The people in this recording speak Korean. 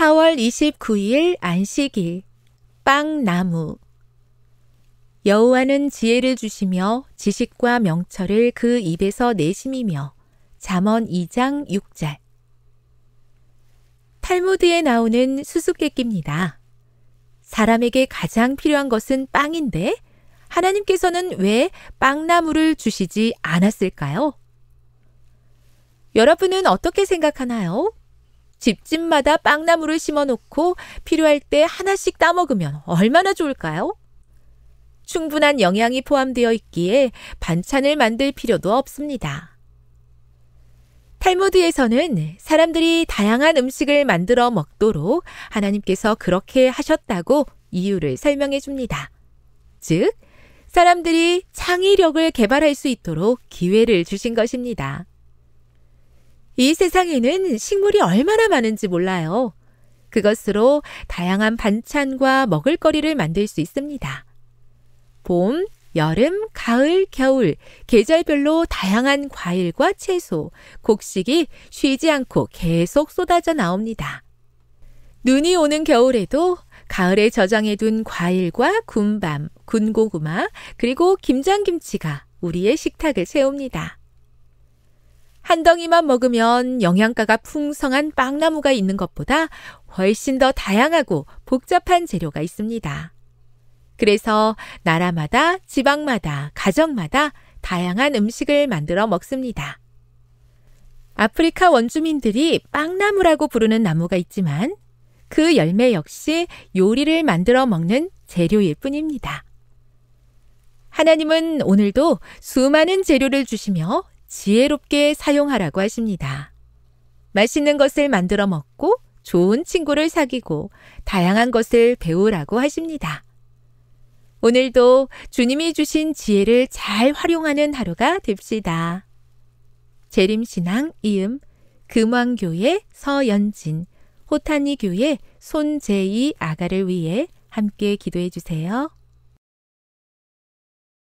4월 29일 안식일 빵나무 여호와는 지혜를 주시며 지식과 명철을 그 입에서 내심이며 잠언 2장 6절 탈무드에 나오는 수수께끼입니다. 사람에게 가장 필요한 것은 빵인데 하나님께서는 왜 빵나무를 주시지 않았을까요? 여러분은 어떻게 생각하나요? 집집마다 빵나무를 심어 놓고 필요할 때 하나씩 따 먹으면 얼마나 좋을까요? 충분한 영양이 포함되어 있기에 반찬을 만들 필요도 없습니다. 탈무드에서는 사람들이 다양한 음식을 만들어 먹도록 하나님께서 그렇게 하셨다고 이유를 설명해 줍니다. 즉, 사람들이 창의력을 개발할 수 있도록 기회를 주신 것입니다. 이 세상에는 식물이 얼마나 많은지 몰라요. 그것으로 다양한 반찬과 먹을거리를 만들 수 있습니다. 봄, 여름, 가을, 겨울, 계절별로 다양한 과일과 채소, 곡식이 쉬지 않고 계속 쏟아져 나옵니다. 눈이 오는 겨울에도 가을에 저장해둔 과일과 군밤, 군고구마, 그리고 김장김치가 우리의 식탁을 채웁니다. 한 덩이만 먹으면 영양가가 풍성한 빵나무가 있는 것보다 훨씬 더 다양하고 복잡한 재료가 있습니다. 그래서 나라마다, 지방마다, 가정마다 다양한 음식을 만들어 먹습니다. 아프리카 원주민들이 빵나무라고 부르는 나무가 있지만 그 열매 역시 요리를 만들어 먹는 재료일 뿐입니다. 하나님은 오늘도 수많은 재료를 주시며 지혜롭게 사용하라고 하십니다. 맛있는 것을 만들어 먹고 좋은 친구를 사귀고 다양한 것을 배우라고 하십니다. 오늘도 주님이 주신 지혜를 잘 활용하는 하루가 됩시다. 재림신앙 이음 금왕교회 서연진 호타니 교회 손재희 아가를 위해 함께 기도해 주세요.